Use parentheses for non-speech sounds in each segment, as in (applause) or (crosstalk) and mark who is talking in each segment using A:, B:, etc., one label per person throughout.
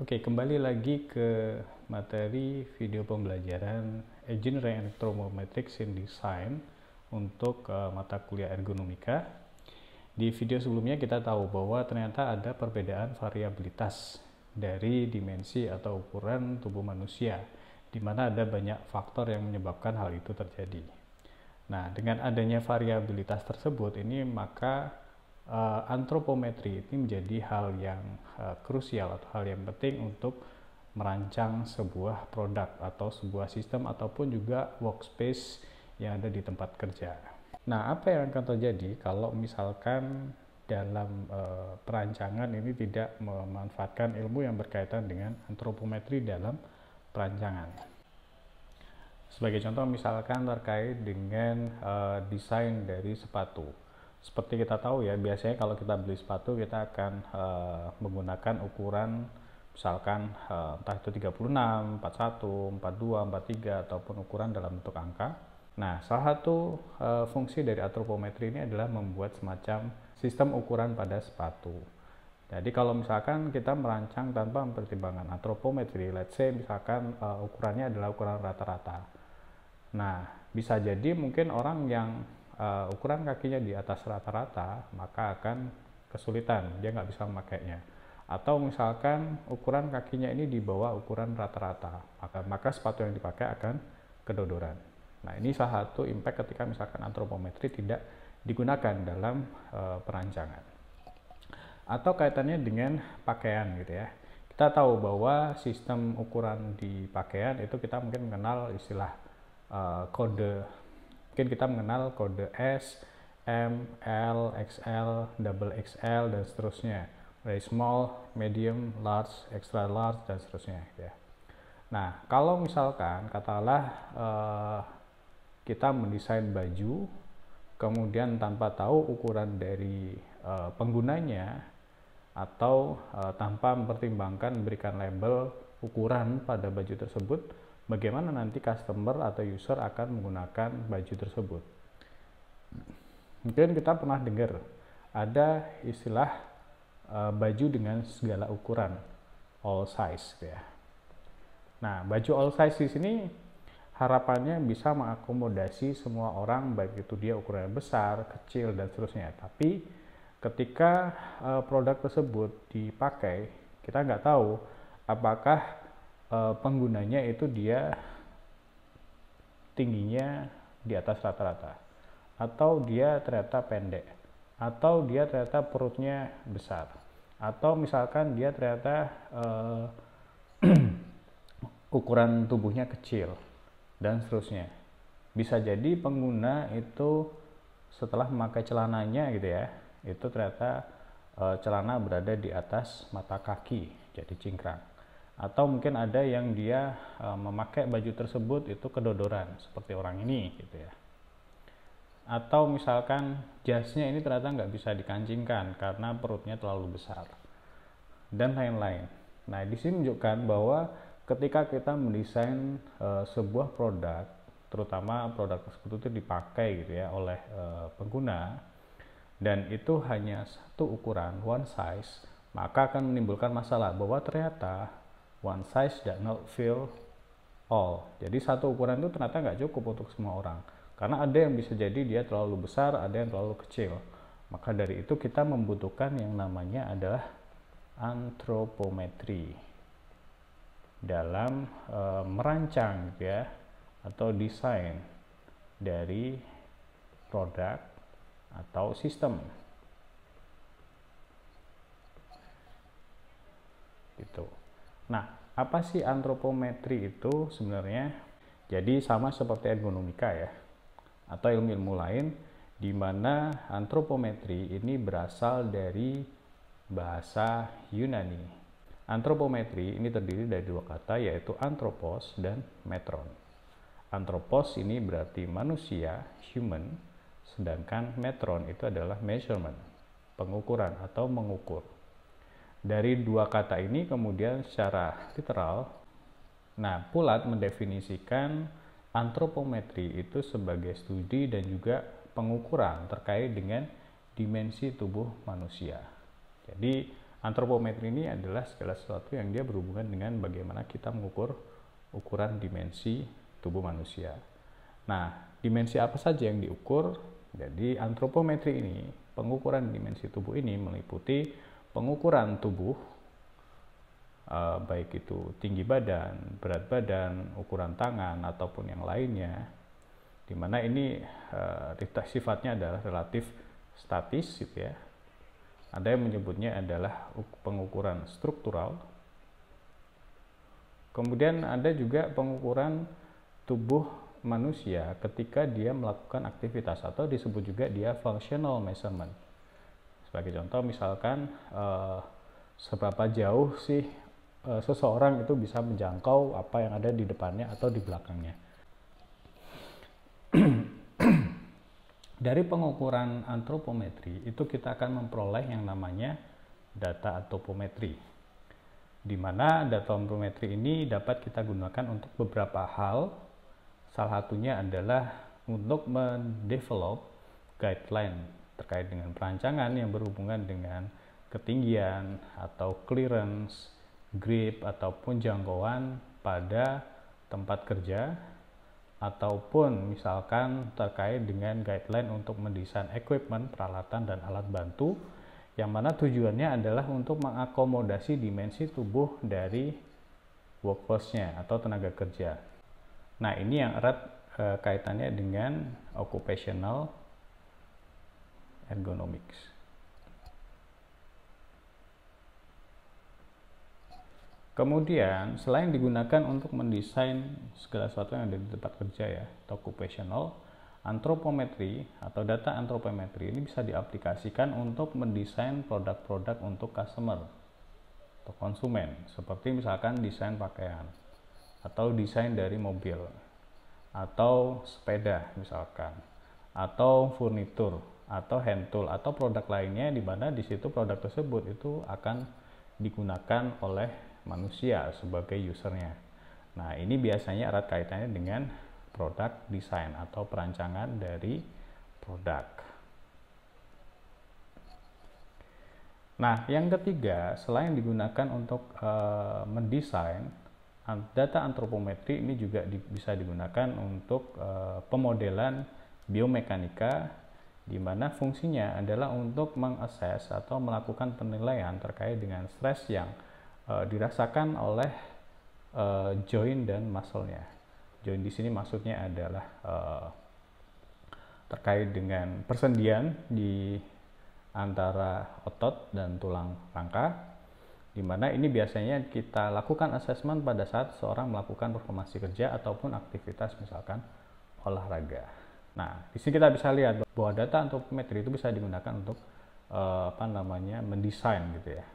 A: Oke, kembali lagi ke materi video pembelajaran Engineering Ray Electromagnetics in Design untuk uh, mata kuliah ergonomika. Di video sebelumnya kita tahu bahwa ternyata ada perbedaan variabilitas dari dimensi atau ukuran tubuh manusia, di mana ada banyak faktor yang menyebabkan hal itu terjadi. Nah, dengan adanya variabilitas tersebut ini maka uh, antropometri ini menjadi hal yang uh, krusial atau hal yang penting untuk merancang sebuah produk atau sebuah sistem ataupun juga workspace yang ada di tempat kerja. Nah, apa yang akan terjadi kalau misalkan dalam e, perancangan ini tidak memanfaatkan ilmu yang berkaitan dengan antropometri dalam perancangan. Sebagai contoh misalkan terkait dengan e, desain dari sepatu seperti kita tahu ya biasanya kalau kita beli sepatu kita akan uh, menggunakan ukuran misalkan uh, entah itu 36, 41, 42, 43 ataupun ukuran dalam bentuk angka. Nah, salah satu uh, fungsi dari atropometri ini adalah membuat semacam sistem ukuran pada sepatu. Jadi kalau misalkan kita merancang tanpa mempertimbangkan atropometri, let's say misalkan uh, ukurannya adalah ukuran rata-rata. Nah, bisa jadi mungkin orang yang uh, ukuran kakinya di atas rata-rata maka akan kesulitan dia nggak bisa memakainya atau misalkan ukuran kakinya ini di bawah ukuran rata-rata maka, maka sepatu yang dipakai akan kedodoran nah ini salah satu impact ketika misalkan antropometri tidak digunakan dalam uh, perancangan atau kaitannya dengan pakaian gitu ya kita tahu bahwa sistem ukuran di pakaian itu kita mungkin mengenal istilah uh, kode mungkin kita mengenal kode S, M, L, XL, double XL dan seterusnya. Dari small, medium, large, extra large dan seterusnya ya. Nah, kalau misalkan katalah uh, eh, kita mendesain baju kemudian tanpa tahu ukuran dari uh, penggunanya atau uh, tanpa mempertimbangkan memberikan label ukuran pada baju tersebut, bagaimana nanti customer atau user akan menggunakan baju tersebut. Mungkin kita pernah dengar ada istilah uh, baju dengan segala ukuran, all size gitu ya. Nah, baju all size di sini harapannya bisa mengakomodasi semua orang baik itu dia ukurannya besar, kecil dan seterusnya. Tapi ketika uh, produk tersebut dipakai, kita nggak tahu apakah Eh, penggunanya itu dia tingginya di atas rata-rata atau dia ternyata pendek atau dia ternyata perutnya besar atau misalkan dia ternyata uh, (clears throat) ukuran tubuhnya kecil dan seterusnya bisa jadi pengguna itu setelah memakai celananya gitu ya itu ternyata uh, celana berada di atas mata kaki jadi cingkrang atau mungkin ada yang dia e, memakai baju tersebut itu kedodoran seperti orang ini gitu ya atau misalkan jasnya ini ternyata nggak bisa dikancingkan karena perutnya terlalu besar dan lain-lain nah di sini menunjukkan bahwa ketika kita mendesain e, sebuah produk terutama produk tersebut itu dipakai gitu ya oleh e, pengguna dan itu hanya satu ukuran one size maka akan menimbulkan masalah bahwa ternyata one size does not feel all. Jadi satu ukuran itu ternyata nggak cukup untuk semua orang. Karena ada yang bisa jadi dia terlalu besar, ada yang terlalu kecil. Maka dari itu kita membutuhkan yang namanya adalah antropometri dalam e, merancang gitu ya atau desain dari produk atau sistem gitu. Nah, apa sih antropometri itu sebenarnya? Jadi sama seperti ergonomika ya, atau ilmu-ilmu lain, di mana antropometri ini berasal dari bahasa Yunani. Antropometri ini terdiri dari dua kata yaitu antropos dan metron. Antropos ini berarti manusia, human, sedangkan metron itu adalah measurement, pengukuran atau mengukur. Dari dua kata ini kemudian secara literal, nah Pulat mendefinisikan antropometri itu sebagai studi dan juga pengukuran terkait dengan dimensi tubuh manusia. Jadi antropometri ini adalah segala sesuatu yang dia berhubungan dengan bagaimana kita mengukur ukuran dimensi tubuh manusia. Nah, dimensi apa saja yang diukur? Jadi antropometri ini, pengukuran dimensi tubuh ini meliputi pengukuran tubuh eh, baik itu tinggi badan, berat badan, ukuran tangan ataupun yang lainnya, di mana ini eh, sifatnya adalah relatif statis, gitu ya. Ada yang menyebutnya adalah pengukuran struktural. Kemudian ada juga pengukuran tubuh manusia ketika dia melakukan aktivitas atau disebut juga dia functional measurement sebagai contoh misalkan uh, seberapa jauh sih uh, seseorang itu bisa menjangkau apa yang ada di depannya atau di belakangnya. (clears throat) Dari pengukuran antropometri itu kita akan memperoleh yang namanya data antropometri. Di mana data antropometri ini dapat kita gunakan untuk beberapa hal. Salah satunya adalah untuk mendevelop guideline terkait dengan perancangan yang berhubungan dengan ketinggian atau clearance, grip ataupun jangkauan pada tempat kerja ataupun misalkan terkait dengan guideline untuk mendesain equipment, peralatan dan alat bantu yang mana tujuannya adalah untuk mengakomodasi dimensi tubuh dari workforce-nya atau tenaga kerja. Nah, ini yang erat e, kaitannya dengan occupational ergonomics. Kemudian, selain digunakan untuk mendesain segala sesuatu yang ada di tempat kerja ya, atau occupational, antropometri atau data antropometri ini bisa diaplikasikan untuk mendesain produk-produk untuk customer atau konsumen, seperti misalkan desain pakaian atau desain dari mobil atau sepeda misalkan atau furnitur atau hand tool atau produk lainnya di mana di situ produk tersebut itu akan digunakan oleh manusia sebagai usernya. Nah, ini biasanya erat kaitannya dengan produk desain atau perancangan dari produk. Nah, yang ketiga, selain digunakan untuk e, mendesain, data antropometri ini juga di, bisa digunakan untuk e, pemodelan biomekanika di mana fungsinya adalah untuk mengakses atau melakukan penilaian terkait dengan stres yang e, dirasakan oleh e, joint dan muscle-nya. Joint di sini maksudnya adalah e, terkait dengan persendian di antara otot dan tulang rangka di mana ini biasanya kita lakukan assessment pada saat seorang melakukan performasi kerja ataupun aktivitas misalkan olahraga. Nah, di sini kita bisa lihat bahwa data antropometri itu bisa digunakan untuk uh, apa namanya mendesain gitu ya.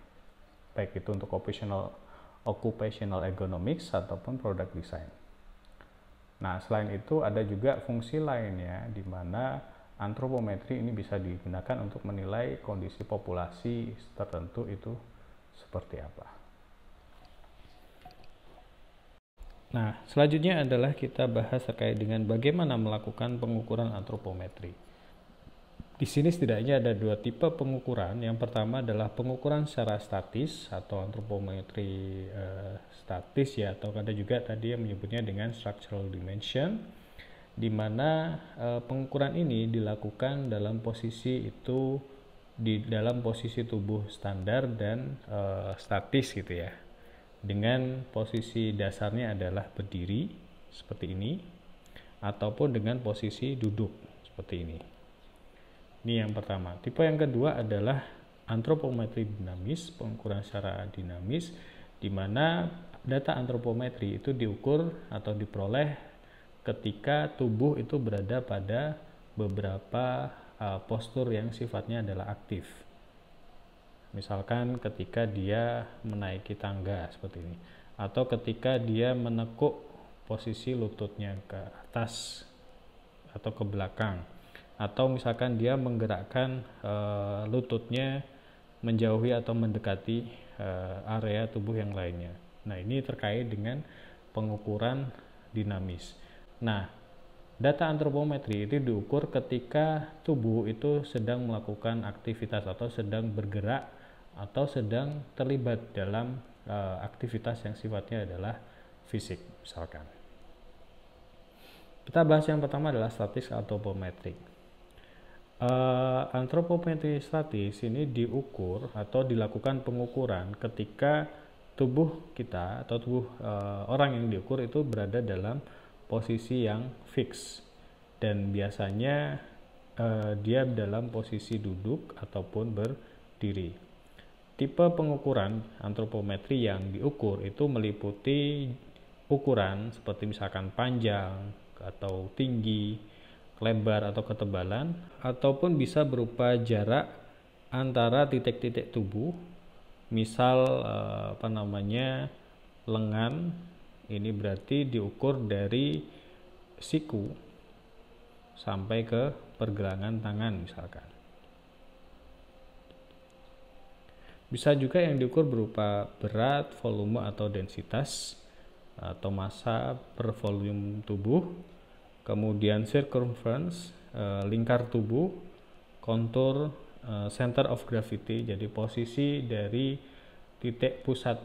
A: Baik itu untuk occupational occupational ergonomics ataupun product design. Nah, selain itu ada juga fungsi lainnya di mana antropometri ini bisa digunakan untuk menilai kondisi populasi tertentu itu seperti apa. Nah, selanjutnya adalah kita bahas terkait dengan bagaimana melakukan pengukuran antropometri. Di sini setidaknya ada dua tipe pengukuran. Yang pertama adalah pengukuran secara statis atau antropometri eh, statis ya, atau ada juga tadi yang menyebutnya dengan structural dimension, di mana eh, pengukuran ini dilakukan dalam posisi itu di dalam posisi tubuh standar dan eh, statis gitu ya dengan posisi dasarnya adalah berdiri seperti ini ataupun dengan posisi duduk seperti ini. Ini yang pertama. Tipe yang kedua adalah antropometri dinamis, pengukuran secara dinamis di mana data antropometri itu diukur atau diperoleh ketika tubuh itu berada pada beberapa uh, postur yang sifatnya adalah aktif. Misalkan ketika dia menaiki tangga seperti ini atau ketika dia menekuk posisi lututnya ke atas atau ke belakang atau misalkan dia menggerakkan e, lututnya menjauhi atau mendekati e, area tubuh yang lainnya. Nah, ini terkait dengan pengukuran dinamis. Nah, Data antropometri itu diukur ketika tubuh itu sedang melakukan aktivitas atau sedang bergerak atau sedang terlibat dalam e, aktivitas yang sifatnya adalah fisik misalkan. Kita bahas yang pertama adalah statis antropometrik. E, antropometri statis ini diukur atau dilakukan pengukuran ketika tubuh kita atau tubuh e, orang yang diukur itu berada dalam posisi yang fix dan biasanya e, dia dalam posisi duduk ataupun berdiri. Tipe pengukuran antropometri yang diukur itu meliputi ukuran seperti misalkan panjang atau tinggi, lebar atau ketebalan, ataupun bisa berupa jarak antara titik-titik tubuh, misal eh, apa namanya lengan, ini berarti diukur dari siku sampai ke pergelangan tangan misalkan. Bisa juga yang diukur berupa berat, volume atau densitas atau massa per volume tubuh, kemudian circumference, eh, lingkar tubuh, kontur, eh, center of gravity, jadi posisi dari titik pusat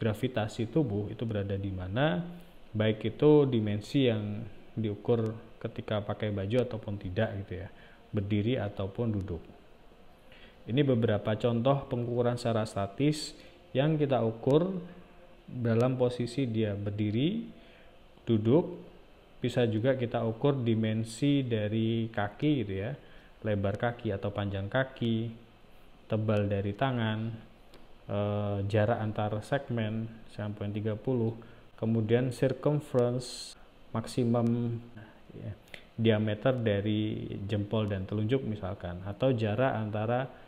A: gravitasi tubuh itu berada di mana, baik itu dimensi yang diukur ketika pakai baju ataupun tidak gitu ya, berdiri ataupun duduk. Ini beberapa contoh pengukuran secara statis yang kita ukur dalam posisi dia berdiri, duduk, bisa juga kita ukur dimensi dari kaki gitu ya, lebar kaki atau panjang kaki, tebal dari tangan, e, jarak antar segmen 9.30, kemudian circumference maksimum ya, diameter dari jempol dan telunjuk misalkan atau jarak antara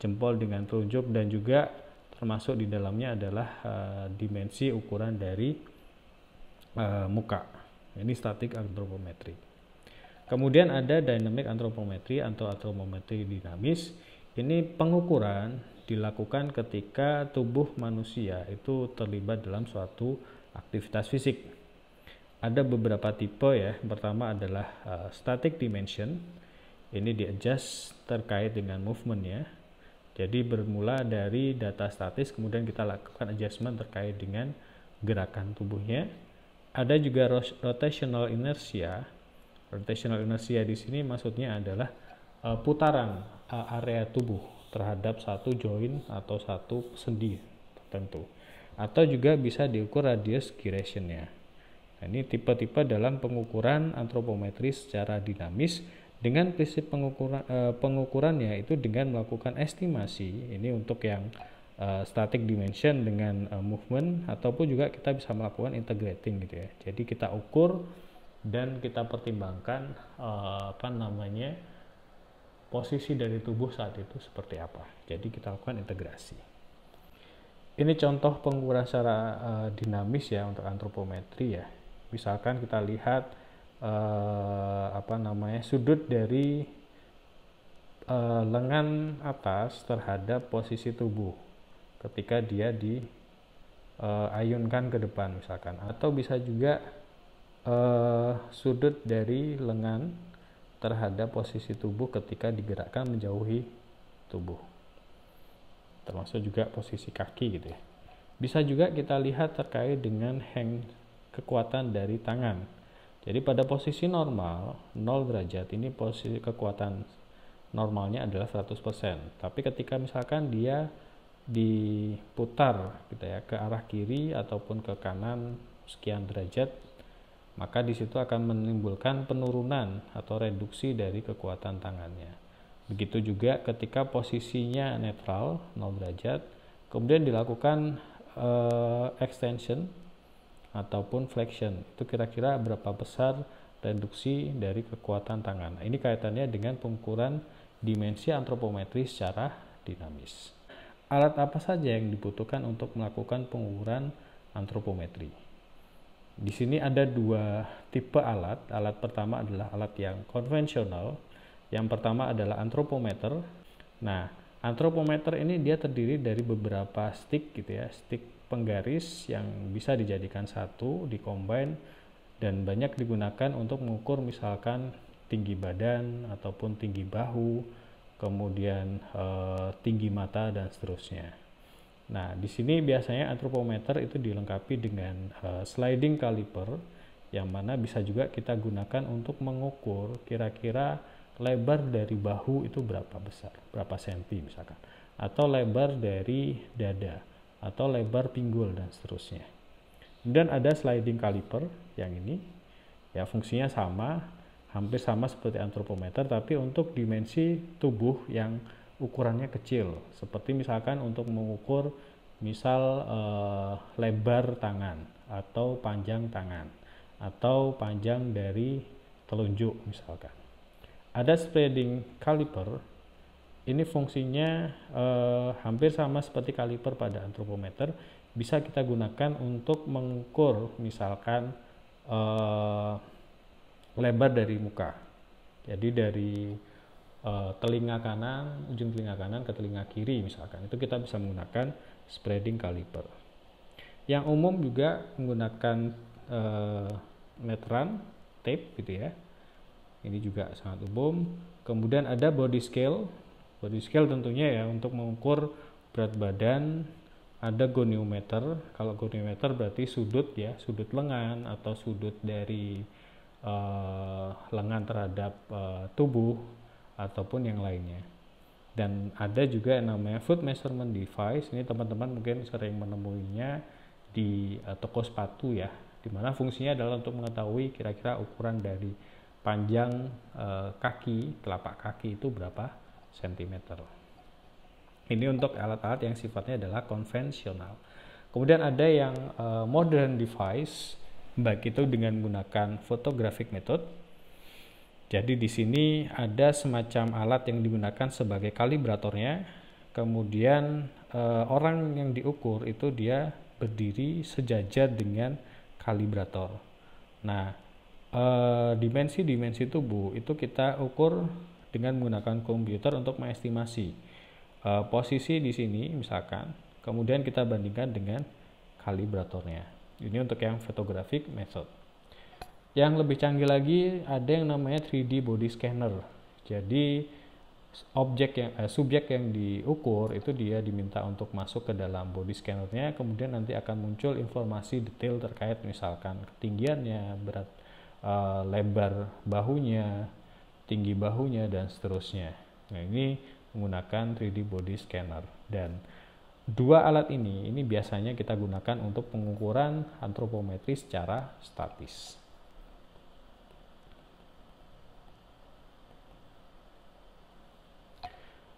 A: jempol dengan telunjuk dan juga termasuk di dalamnya adalah uh, dimensi ukuran dari uh, muka. Ini statik antropometri. Kemudian ada dynamic antropometri atau antropometri dinamis. Ini pengukuran dilakukan ketika tubuh manusia itu terlibat dalam suatu aktivitas fisik. Ada beberapa tipe ya. Pertama adalah uh, static dimension. Ini di adjust terkait dengan movement movementnya jadi bermula dari data statis, kemudian kita lakukan adjustment terkait dengan gerakan tubuhnya. Ada juga rotational inertia. Rotational inertia di sini maksudnya adalah e, putaran e, area tubuh terhadap satu joint atau satu sendi tertentu. Atau juga bisa diukur radius gyrationnya. Nah, ini tipe-tipe dalam pengukuran antropometri secara dinamis dengan prinsip pengukuran eh, pengukurannya itu dengan melakukan estimasi ini untuk yang uh, static dimension dengan uh, movement ataupun juga kita bisa melakukan integrating gitu ya. Jadi kita ukur dan kita pertimbangkan uh, apa namanya posisi dari tubuh saat itu seperti apa. Jadi kita lakukan integrasi. Ini contoh pengukuran secara uh, dinamis ya untuk antropometri ya. Misalkan kita lihat uh, apa namanya sudut dari uh, lengan atas terhadap posisi tubuh ketika dia diayunkan eh, ayunkan ke depan misalkan atau bisa juga sudut dari lengan terhadap posisi tubuh ketika digerakkan menjauhi tubuh termasuk juga posisi kaki gitu ya bisa juga kita lihat terkait dengan hang kekuatan dari tangan jadi pada posisi normal 0 derajat ini posisi kekuatan normalnya adalah 100%. Tapi ketika misalkan dia diputar gitu ya ke arah kiri ataupun ke kanan sekian derajat, maka di situ akan menimbulkan penurunan atau reduksi dari kekuatan tangannya. Begitu juga ketika posisinya netral 0 derajat, kemudian dilakukan uh, extension ataupun flexion. Itu kira-kira berapa besar reduksi dari kekuatan tangan. Nah, ini kaitannya dengan pengukuran dimensi antropometri secara dinamis. Alat apa saja yang dibutuhkan untuk melakukan pengukuran antropometri? Di sini ada dua tipe alat. Alat pertama adalah alat yang konvensional. Yang pertama adalah antropometer. Nah, antropometer ini dia terdiri dari beberapa stick gitu ya, stick penggaris yang bisa dijadikan satu, dikombin dan banyak digunakan untuk mengukur misalkan tinggi badan ataupun tinggi bahu, kemudian e, tinggi mata dan seterusnya. Nah, di sini biasanya antropometer itu dilengkapi dengan e, sliding caliper yang mana bisa juga kita gunakan untuk mengukur kira-kira lebar dari bahu itu berapa besar, berapa senti misalkan atau lebar dari dada atau lebar pinggul dan seterusnya. Kemudian ada sliding caliper yang ini ya fungsinya sama, hampir sama seperti antropometer tapi untuk dimensi tubuh yang ukurannya kecil. Seperti misalkan untuk mengukur misal eh, lebar tangan atau panjang tangan atau panjang dari telunjuk misalkan. Ada spreading caliper ini fungsinya eh, hampir sama seperti kaliper pada antropometer bisa kita gunakan untuk mengukur misalkan eh, lebar dari muka jadi dari eh, telinga kanan ujung telinga kanan ke telinga kiri misalkan itu kita bisa menggunakan spreading kaliper yang umum juga menggunakan eh, meteran tape gitu ya ini juga sangat umum kemudian ada body scale Body scale tentunya ya untuk mengukur berat badan ada goniometer. Kalau goniometer berarti sudut ya, sudut lengan atau sudut dari uh, lengan terhadap uh, tubuh ataupun yang lainnya. Dan ada juga yang namanya foot measurement device. Ini teman-teman mungkin sering menemuinya di uh, toko sepatu ya, dimana fungsinya adalah untuk mengetahui kira-kira ukuran dari panjang uh, kaki telapak kaki itu berapa cm. Ini untuk alat-alat yang sifatnya adalah konvensional. Kemudian ada yang uh, modern device, baik itu dengan menggunakan photographic method. Jadi di sini ada semacam alat yang digunakan sebagai kalibratornya. Kemudian uh, orang yang diukur itu dia berdiri sejajar dengan kalibrator. Nah, eh, dimensi-dimensi tubuh itu kita ukur dengan menggunakan komputer untuk mengestimasi e, posisi di sini misalkan. Kemudian kita bandingkan dengan kalibratornya. Ini untuk yang photographic method. Yang lebih canggih lagi ada yang namanya 3D body scanner. Jadi objek yang eh, subjek yang diukur itu dia diminta untuk masuk ke dalam body scannernya kemudian nanti akan muncul informasi detail terkait misalkan ketinggiannya berat eh, lebar bahunya tinggi bahunya dan seterusnya. Nah, ini menggunakan 3D body scanner dan dua alat ini ini biasanya kita gunakan untuk pengukuran antropometri secara statis.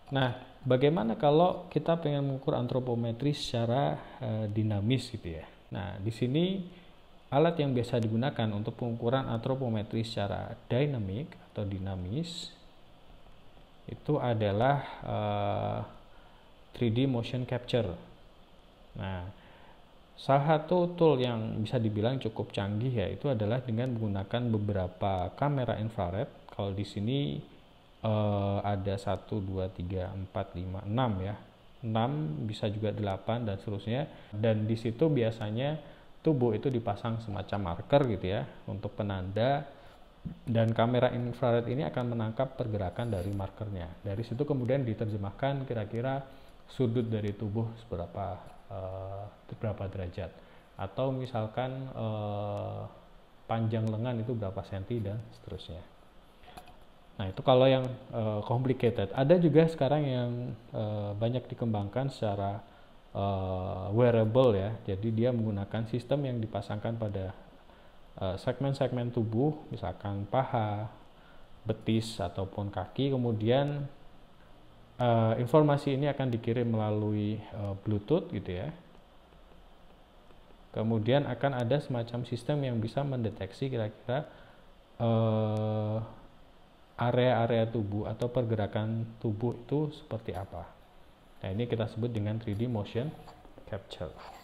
A: Nah, bagaimana kalau kita pengen mengukur antropometri secara e, dinamis gitu ya? Nah, di sini Alat yang biasa digunakan untuk pengukuran antropometri secara dinamik atau dinamis itu adalah uh, eh, 3D motion capture. Nah, salah satu tool yang bisa dibilang cukup canggih yaitu adalah dengan menggunakan beberapa kamera infrared. Kalau di sini uh, ada 1 2 3 4 5 6 ya. 6 bisa juga 8 dan seterusnya. Dan di situ biasanya tubuh itu dipasang semacam marker gitu ya untuk penanda dan kamera infrared ini akan menangkap pergerakan dari markernya. Dari situ kemudian diterjemahkan kira-kira sudut dari tubuh seberapa uh, berapa derajat atau misalkan uh, panjang lengan itu berapa senti dan seterusnya. Nah, itu kalau yang uh, complicated. Ada juga sekarang yang uh, banyak dikembangkan secara uh, wearable ya. Jadi dia menggunakan sistem yang dipasangkan pada eh, segmen-segmen uh, tubuh, misalkan paha, betis ataupun kaki. Kemudian uh, informasi ini akan dikirim melalui uh, Bluetooth gitu ya. Kemudian akan ada semacam sistem yang bisa mendeteksi kira-kira area -area tubuh atau pergerakan tubuh itu seperti apa. Nah, ini kita sebut dengan 3D motion capture.